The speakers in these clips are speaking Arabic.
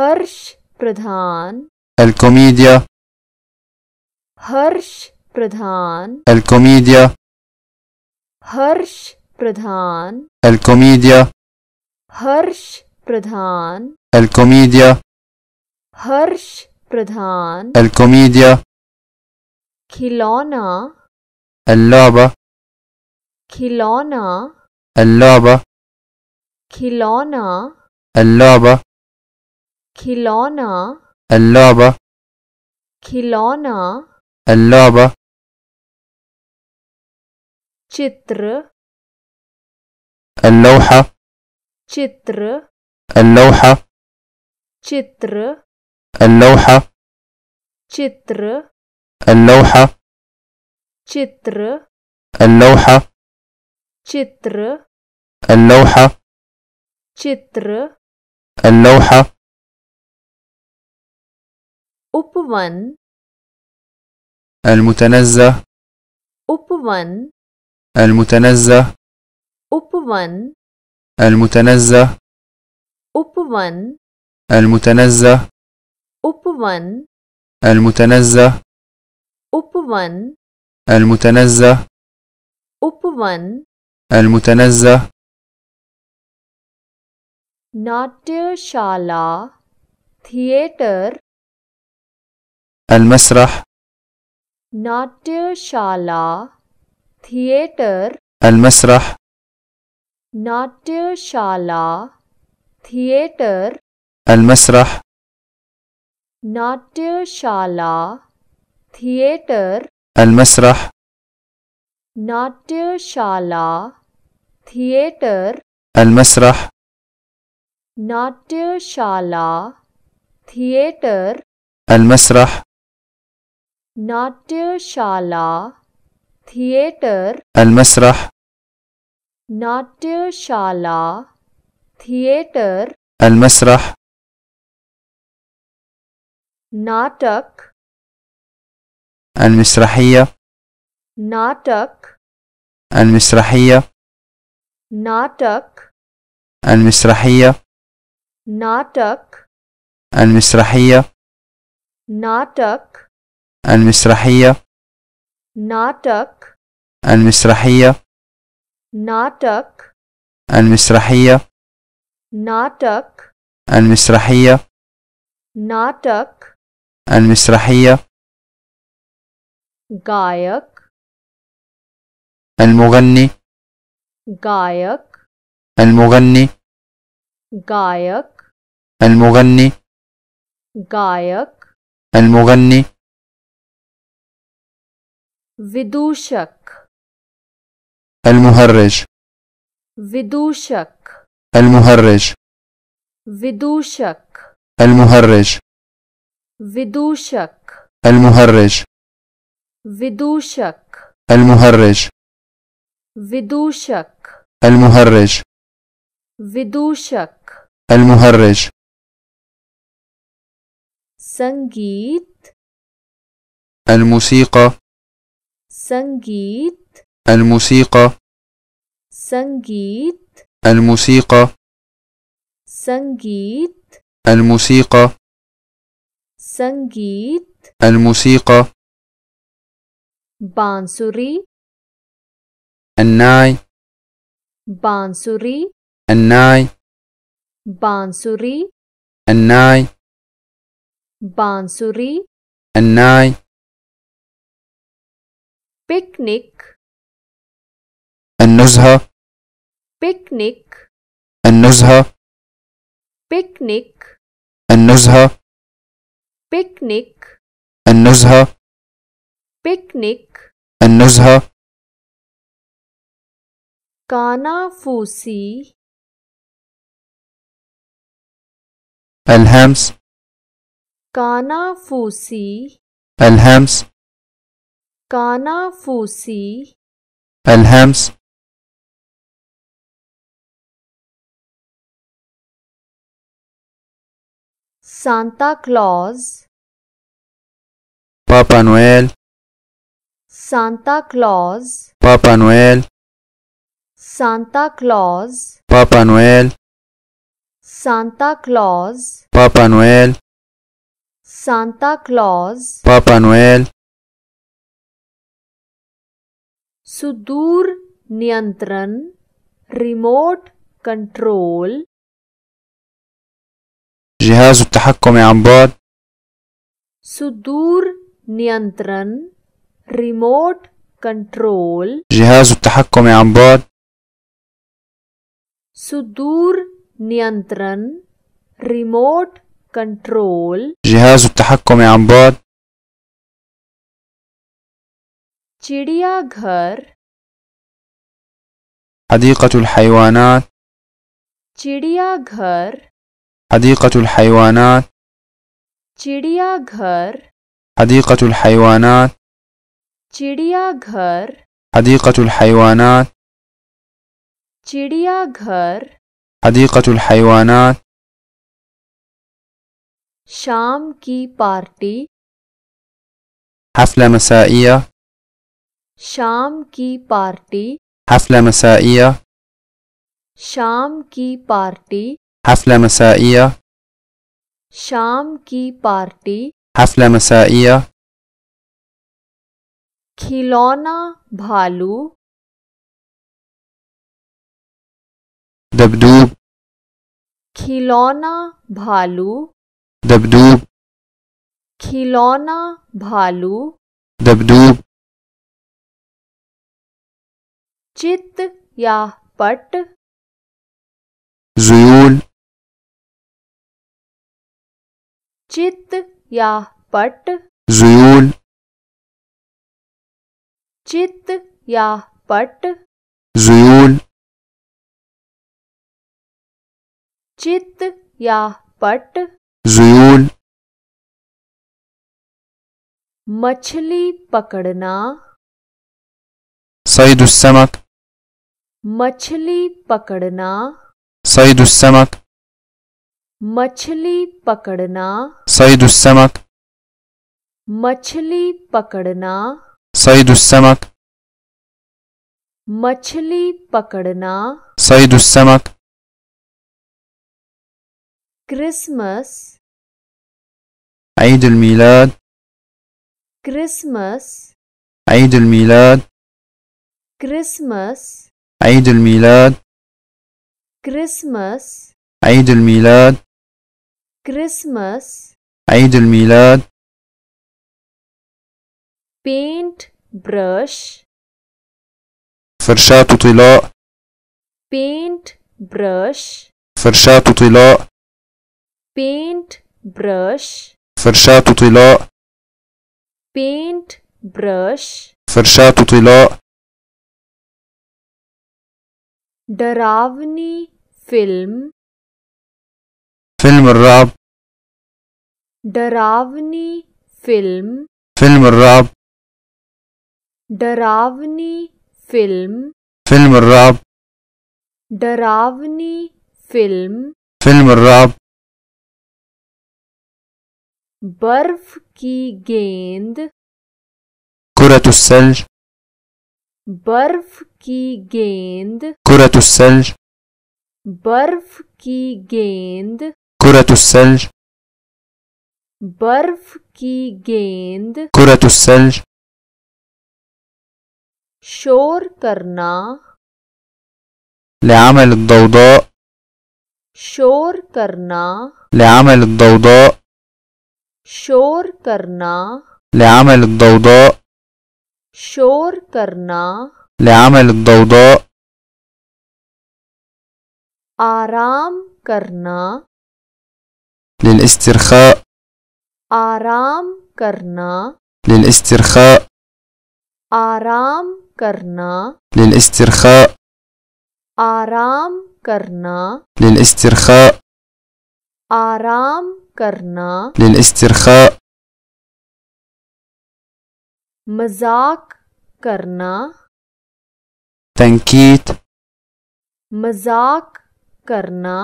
هرش بردان الكوميديا هرش بردان الكوميديا هرش بردان الكوميديا هرش بردان الكوميديا هرش بردان الكوميديا كيلونا اللعبة كيلونا اللعبة كيلونا اللعبة كيلونا اللعبة كيلونا اللعبة چتر اللوحة چتر اللوحة چتر اللوحة چتر اللوحة چتر اللوحة چتر اللوحة چتر اللوحة أوبوان المتنزه أوبوان المتنزه أوبوان المتنزه أوبوان المتنزه أوبوان المتنزه أوبوان المتنزه أوبوان المتنزه ناتيشالا تياتر المسرح ناتيا شالا ثياتر المسرح ناتيا شالا ثياتر المسرح ناتيا شالا ثياتر المسرح ناتيا شالا ثياتر المسرح ناتيا شالا ثياتر المسرح ناتيشالا ثياتر المسرح ناتيشالا ثياتر المسرح ناتك المسرحية ناتك المسرحية ناتك المسرحية ناتك المسرحية ناتك المسرحية ناتك المسرحية ناتك المسرحية ناتك المسرحية ناتك المسرحية غايك المغني غايك المغني غايك المغني गायक المغني فيدوشك المهرج فيدوشك المهرج فيدوشك المهرج فيدوشك المهرج فيدوشك المهرج فيدوشك المهرج فيدوشك المهرج سانجيت الموسيقى संगीत الموسيقى संगीत الموسيقى संगीत الموسيقى संगीत الموسيقى بانسوري الناي بانسوري الناي بانسوري الناي بانسوري الناي picnic النزهة picnic النزهة picnic النزهة picnic النزهة picnic النزهة كانافوسي الهمس كانافوسي الهمس Kanafusi Alhams Santa Claus Papa Noel Santa Claus Papa Noel Santa Claus Papa Noel Santa Claus Papa Noel Santa Claus Papa Noel सुदूर नियंत्रण रिमोट كنترول جهاز التحكم عن بعد सुदूर नियंत्रण रिमोट كنترول جهاز التحكم عن بعد सुदूर नियंत्रण रिमोट كنترول جهاز التحكم عن بعد चिड़ियाघर حديقة الحيوانات चिड़ियाघर حديقة الحيوانات चिड़ियाघर حديقة الحيوانات चिड़ियाघर حديقة الحيوانات चिड़ियाघर حديقة الحيوانات شام की पार्टी حفلة مسائية शाम की पार्टी हफ्ल मसाइया शाम की पार्टी हफ्ल मसाइया शाम की पार्टी हफ्ल मसाइया खिलौना भालू दबदूब खिलौना भालू दबदूब खिलौना भालू दबदूब चित या पट जुयूल चित या पट जुयूल चित या पट जुयूल चित या पट जुयूल मछली पकड़ना सईद उस समक मछली पकड़ना सही उमक मछली पकड़ना सही उमक मछली पकड़ना सही उमक मछली पकड़ना सही उमक Christmas Eid ul عيد Christmas Eid ul Milad Christmas عيد الميلاد كريسماس عيد الميلاد كريسماس عيد الميلاد بينت برش فرشاة طلاء بينت برش فرشاة طلاء بينت برش فرشاة طلاء بينت برش فرشاة طلاء डरावनी फिल्म फिल्म रॉब डरावनी फिल्म फिल्म रॉब डरावनी फिल्म फिल्म रॉब डरावनी फिल्म फिल्म रॉब बर्फ की गेंद कुरतुस्सल्ज برف كي جيند كرة الثلج برف كي جيند كرة الثلج برف كي جيند كرة الثلج شور करना لعمل الضوضاء شور करना لعمل الضوضاء شور करना لعمل الضوضاء شور کرنا لعمل الضوضاء آرام کرنا للاسترخاء آرام کرنا للاسترخاء آرام کرنا للاسترخاء آرام کرنا للاسترخاء آرام کرنا للاسترخاء मजाक करना तंकीत मजाक करना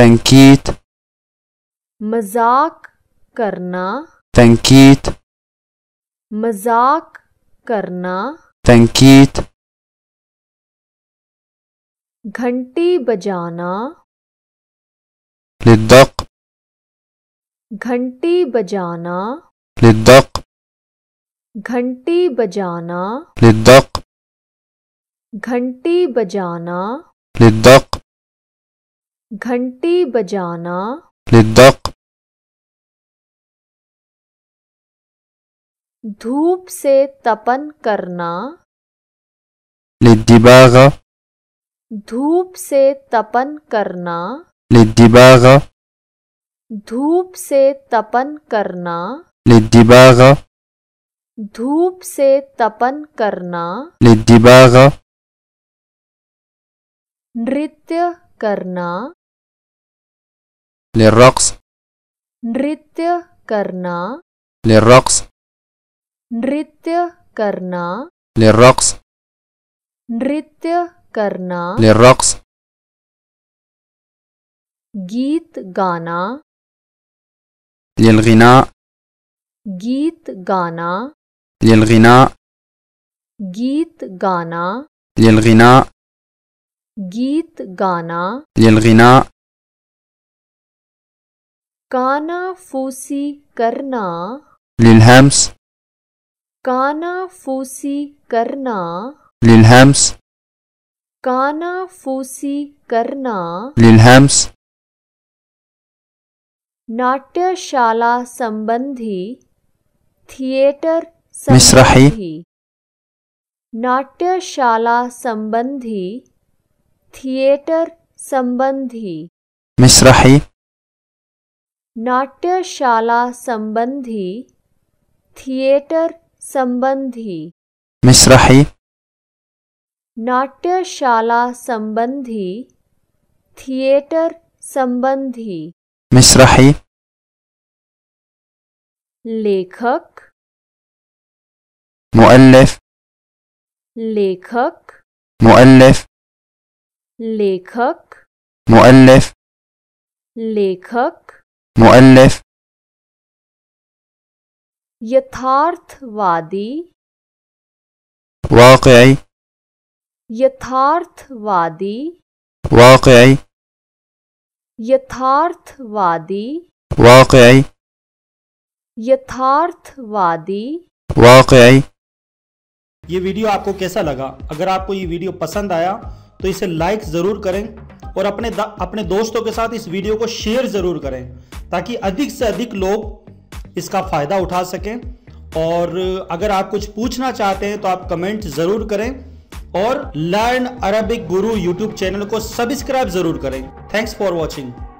तंकीत मजाक करना तंकीत मजाक करना तंकीत घंटी बजाना लिदक घंटी बजाना लिदक घंटी बजाना للدق घंटी बजाना للدق घंटी बजाना निदक धूप से तपन करना للدباغة धूप से तपन करना للدباغة धूप से तपन करना للدباغة धूप से तपन करना लिद्दिबागा नृत्य करना للرقص नृत्य करना للرقص नृत्य करना للرقص नृत्य करना للرقص गीत गाना للغناء गीत गाना للغناء गीत गाना للغناء गीत गाना للغناء काना फूसी करना للهمس काना फूसी करना للهمس काना फूसी करना للهمس नाट्यशाला संबंधी थिएटर मिश्राही नाट्यशाला संबंधी थिएटर संबंधी मिश्राही नाट्यशाला संबंधी थिएटर संबंधी मिश्राही नाट्यशाला संबंधी थिएटर संबंधी मिश्राही लेखक مؤلف लेखक مؤلف लेखक مؤلف लेखक مؤلف وادي واقعي وادي واقعي وادي واقعي وادي واقعي ये वीडियो आपको कैसा लगा अगर आपको ये वीडियो पसंद आया तो इसे लाइक ज़रूर करें और अपने अपने दोस्तों के साथ इस वीडियो को शेयर ज़रूर करें ताकि अधिक से अधिक लोग इसका फ़ायदा उठा सकें और अगर आप कुछ पूछना चाहते हैं तो आप कमेंट ज़रूर करें और learn Arabic guru YouTube channel को सब्सक्राइब ज़रूर करें थैंक्स फॉर वॉचिंग